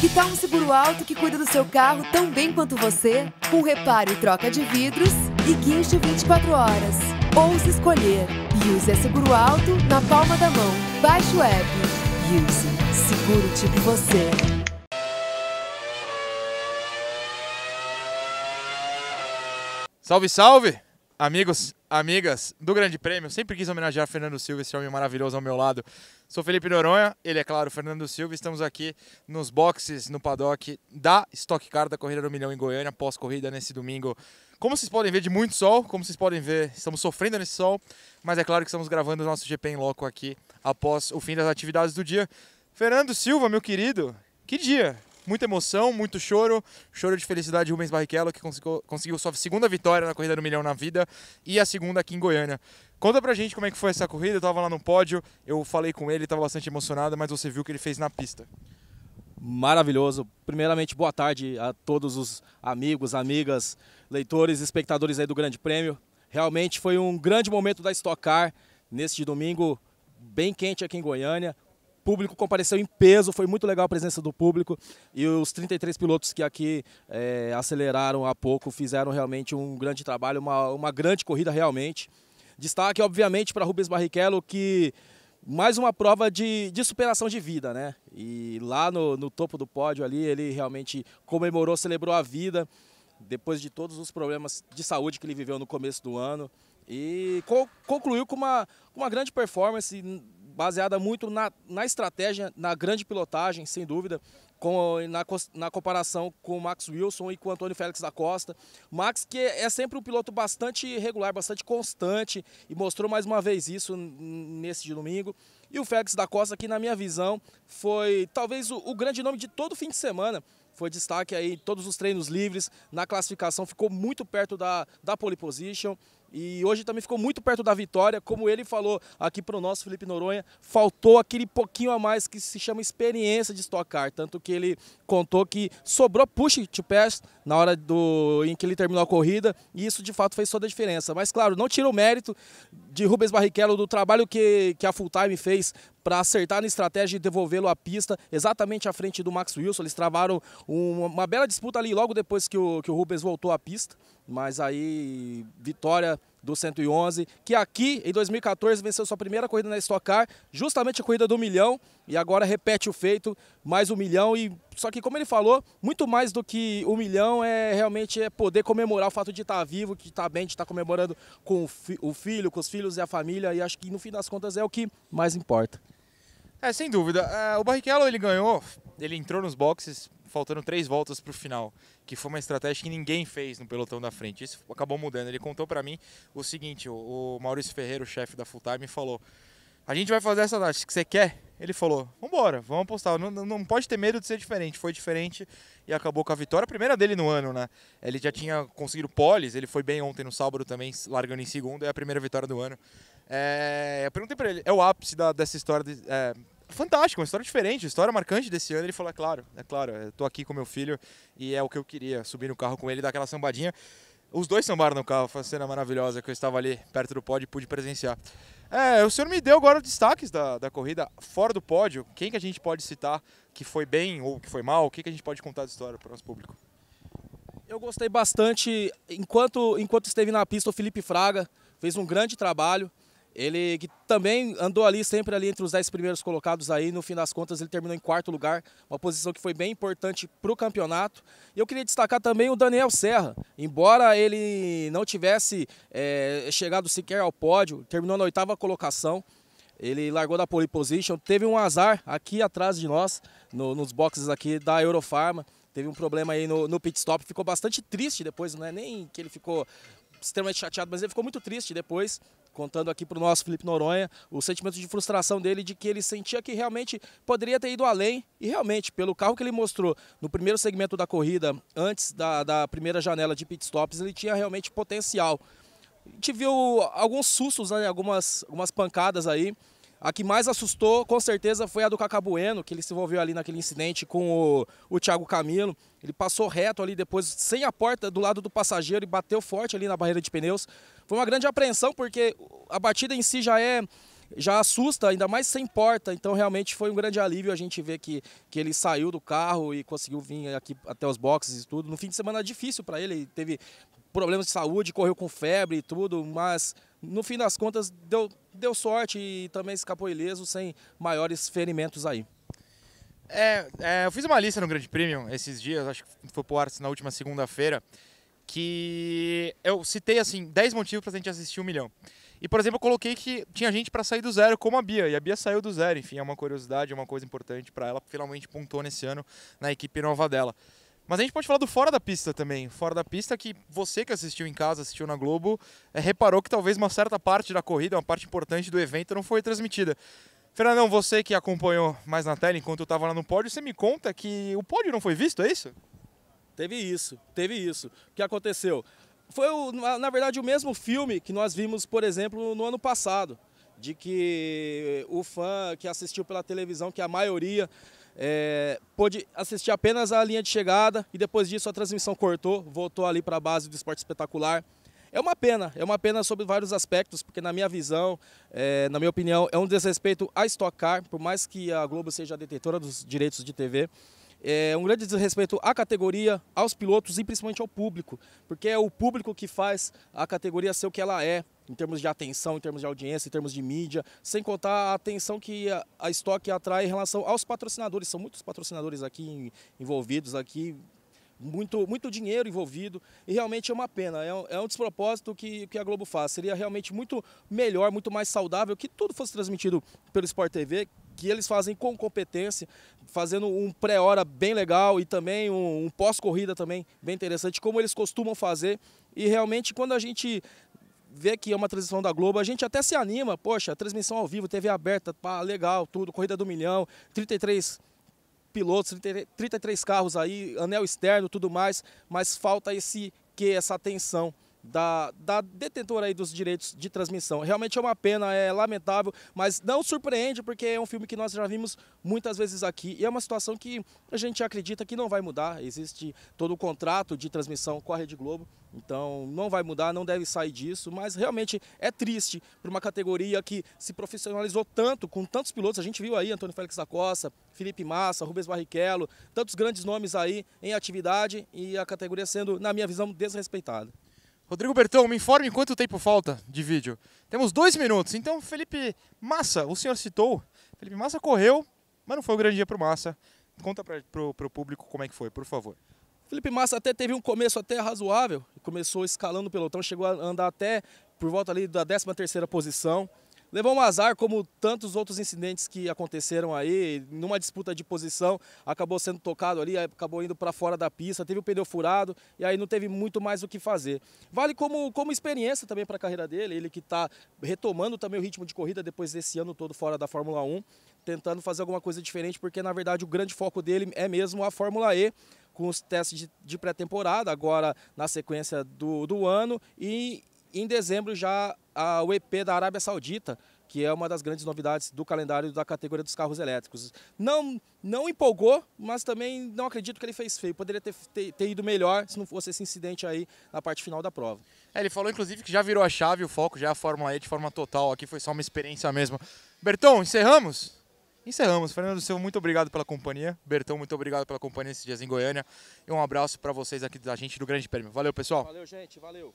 Que então, tal um seguro alto que cuida do seu carro tão bem quanto você? Com reparo e troca de vidros e guincho 24 horas. Ouse escolher. Use a é Seguro Alto na palma da mão. Baixe o app. Use. Seguro tipo você. Salve, salve! Amigos, amigas do Grande Prêmio, sempre quis homenagear Fernando Silva, esse homem maravilhoso ao meu lado. Sou Felipe Noronha, ele é claro, Fernando Silva. Estamos aqui nos boxes, no paddock da Stock Car da Corrida do Milhão em Goiânia, pós-corrida nesse domingo. Como vocês podem ver, de muito sol, como vocês podem ver, estamos sofrendo nesse sol, mas é claro que estamos gravando o nosso GP em Loco aqui após o fim das atividades do dia. Fernando Silva, meu querido, que dia! muita emoção, muito choro, choro de felicidade de Rubens Barrichello, que conseguiu, conseguiu sua segunda vitória na corrida do milhão na vida e a segunda aqui em Goiânia. Conta pra gente como é que foi essa corrida, eu tava lá no pódio, eu falei com ele, tava bastante emocionado, mas você viu o que ele fez na pista. Maravilhoso. Primeiramente, boa tarde a todos os amigos, amigas, leitores, espectadores aí do Grande Prêmio. Realmente foi um grande momento da Stock Car neste domingo bem quente aqui em Goiânia público compareceu em peso, foi muito legal a presença do público e os 33 pilotos que aqui é, aceleraram há pouco fizeram realmente um grande trabalho, uma, uma grande corrida realmente. Destaque, obviamente, para Rubens Barrichello, que mais uma prova de, de superação de vida, né? E lá no, no topo do pódio ali, ele realmente comemorou, celebrou a vida, depois de todos os problemas de saúde que ele viveu no começo do ano. E concluiu com uma, uma grande performance baseada muito na, na estratégia, na grande pilotagem, sem dúvida, com, na, na, comparação com o Max Wilson e com o Antônio Félix da Costa. Max, que é sempre um piloto bastante regular, bastante constante, e mostrou mais uma vez isso nesse de domingo. E o Félix da Costa, que na minha visão foi talvez o, o grande nome de todo fim de semana. Foi destaque aí em todos os treinos livres, na classificação ficou muito perto da, da pole position. E hoje também ficou muito perto da vitória, como ele falou aqui para o nosso Felipe Noronha, faltou aquele pouquinho a mais que se chama experiência de estocar, tanto que ele contou que sobrou push to pass na hora do em que ele terminou a corrida, e isso de fato fez toda a diferença. Mas claro, não tira o mérito de Rubens Barrichello, do trabalho que, que a Full Time fez para acertar na estratégia e devolvê-lo à pista, exatamente à frente do Max Wilson. Eles travaram uma bela disputa ali logo depois que o, que o Rubens voltou à pista, mas aí vitória do 111, que aqui em 2014 venceu sua primeira corrida na Stock Car, justamente a corrida do milhão, e agora repete o feito, mais um milhão, e só que como ele falou, muito mais do que um milhão é realmente é poder comemorar o fato de estar vivo, que está bem, de estar comemorando com o, fi o filho, com os filhos e a família, e acho que no fim das contas é o que mais importa. É, sem dúvida. É, o Barrichello ele ganhou, ele entrou nos boxes faltando três voltas para o final, que foi uma estratégia que ninguém fez no pelotão da frente. Isso acabou mudando. Ele contou para mim o seguinte: o, Maurício Ferreira, o chefe da Full Time, falou: a gente vai fazer essa tática que você quer? Ele falou: vambora, vamos apostar. Não, não pode ter medo de ser diferente. Foi diferente e acabou com a vitória. A primeira dele no ano, né? Ele já tinha conseguido poles, ele foi bem ontem no sábado também, largando em segundo. É a primeira vitória do ano. É, eu perguntei para ele: é o ápice da, dessa história? De, é, fantástico, uma história diferente, história marcante desse ano. Ele falou, é claro, é claro, eu tô aqui com meu filho e é o que eu queria, subir no carro com ele, dar aquela sambadinha. Os dois sambaram no carro, foi uma cena maravilhosa que eu estava ali perto do pódio e pude presenciar. É, o senhor me deu agora os destaques da, da corrida fora do pódio. Quem que a gente pode citar que foi bem ou que foi mal? O que, que a gente pode contar de história para o nosso público? Eu gostei bastante. Enquanto, enquanto esteve na pista, o Felipe Fraga fez um grande trabalho. Ele que também andou ali sempre ali entre os 10 primeiros colocados aí, no fim das contas ele terminou em quarto lugar, uma posição que foi bem importante para o campeonato. E eu queria destacar também o Daniel Serra, embora ele não tivesse é, chegado sequer ao pódio, terminou na oitava colocação, ele largou da pole position, teve um azar aqui atrás de nós, no, nos boxes aqui da Eurofarma, teve um problema aí no, no pit stop, ficou bastante triste depois, não é nem que ele ficou extremamente chateado, mas ele ficou muito triste depois, contando aqui para o nosso Felipe Noronha o sentimento de frustração dele, de que ele sentia que realmente poderia ter ido além. E realmente, pelo carro que ele mostrou no primeiro segmento da corrida, antes da, da primeira janela de pit stops, ele tinha realmente potencial. A gente viu alguns sustos, né, algumas, algumas pancadas aí. A que mais assustou, com certeza, foi a do Cacabueno, que ele se envolveu ali naquele incidente com o, o Thiago Camilo. Ele passou reto ali depois, sem a porta, do lado do passageiro e bateu forte ali na barreira de pneus. Foi uma grande apreensão, porque a batida em si já é já assusta, ainda mais sem porta. Então, realmente foi um grande alívio a gente ver que, que ele saiu do carro e conseguiu vir aqui até os boxes e tudo. No fim de semana é difícil para ele, teve problemas de saúde, correu com febre e tudo, mas no fim das contas deu, deu sorte e também escapou ileso sem maiores ferimentos aí. É, é eu fiz uma lista no Grande prêmio esses dias, acho que foi pro ar na última segunda-feira que eu citei assim 10 motivos para a gente assistir um milhão. E, por exemplo, eu coloquei que tinha gente para sair do zero, como a Bia, e a Bia saiu do zero. Enfim, é uma curiosidade, é uma coisa importante para ela, finalmente pontuou nesse ano na equipe nova dela. Mas a gente pode falar do fora da pista também. Fora da pista que você que assistiu em casa, assistiu na Globo, é, reparou que talvez uma certa parte da corrida, uma parte importante do evento não foi transmitida. Fernandão, você que acompanhou mais na tela enquanto eu estava lá no pódio, você me conta que o pódio não foi visto, é isso? Teve isso, teve isso. O que aconteceu? Foi, na verdade, o mesmo filme que nós vimos, por exemplo, no ano passado, de que o fã que assistiu pela televisão, que a maioria é, pôde assistir apenas a linha de chegada e depois disso a transmissão cortou, voltou ali para a base do esporte espetacular. É uma pena, é uma pena sobre vários aspectos, porque na minha visão, é, na minha opinião, é um desrespeito a estocar, por mais que a Globo seja a detentora dos direitos de TV é um grande desrespeito à categoria, aos pilotos e principalmente ao público, porque é o público que faz a categoria ser o que ela é, em termos de atenção, em termos de audiência, em termos de mídia, sem contar a atenção que a, estoque atrai em relação aos patrocinadores. São muitos patrocinadores aqui envolvidos, aqui muito, muito dinheiro envolvido e realmente é uma pena, é um, é um despropósito que, que a Globo faz. Seria realmente muito melhor, muito mais saudável que tudo fosse transmitido pelo Sport TV, que eles fazem com competência, fazendo um pré-hora bem legal e também um, um pós-corrida também bem interessante, como eles costumam fazer. E realmente quando a gente vê que é uma transmissão da Globo, a gente até se anima, poxa, transmissão ao vivo, TV aberta, pá, legal, tudo, corrida do milhão, 33 pilotos, 33, 33 carros aí, anel externo, tudo mais, mas falta esse que essa atenção da, da, detentora aí dos direitos de transmissão. Realmente é uma pena, é lamentável, mas não surpreende porque é um filme que nós já vimos muitas vezes aqui e é uma situação que a gente acredita que não vai mudar. Existe todo o contrato de transmissão com a Rede Globo, então não vai mudar, não deve sair disso, mas realmente é triste para uma categoria que se profissionalizou tanto com tantos pilotos. A gente viu aí Antônio Félix da Costa, Felipe Massa, Rubens Barrichello, tantos grandes nomes aí em atividade e a categoria sendo, na minha visão, desrespeitada. Rodrigo Bertão, me informe quanto tempo falta de vídeo. Temos dois minutos. Então, Felipe Massa, o senhor citou. Felipe Massa correu, mas não foi um grande dia para o Massa. Conta para o público como é que foi, por favor. Felipe Massa até teve um começo até razoável. Começou escalando o pelotão, chegou a andar até por volta ali da 13ª posição. Levou um azar, como tantos outros incidentes que aconteceram aí, numa disputa de posição, acabou sendo tocado ali, acabou indo para fora da pista, teve o pneu furado e aí não teve muito mais o que fazer. Vale como, como experiência também para a carreira dele, ele que está retomando também o ritmo de corrida depois desse ano todo fora da Fórmula 1, tentando fazer alguma coisa diferente, porque na verdade o grande foco dele é mesmo a Fórmula E, com os testes de, de pré-temporada, agora na sequência do, do ano, e em dezembro já a, o EP da Arábia Saudita, que é uma das grandes novidades do calendário da categoria dos carros elétricos. Não, não empolgou, mas também não acredito que ele fez feio. Poderia ter, ter, ter ido melhor se não fosse esse incidente aí na parte final da prova. É, ele falou, inclusive, que já virou a chave, o foco já é a Fórmula E de forma total. Aqui foi só uma experiência mesmo. Berton, encerramos? Encerramos. Fernando Silva, muito obrigado pela companhia. Bertão, muito obrigado pela companhia esses dias em Goiânia. E um abraço para vocês aqui da gente do Grande Prêmio. Valeu, pessoal. Valeu, gente. Valeu.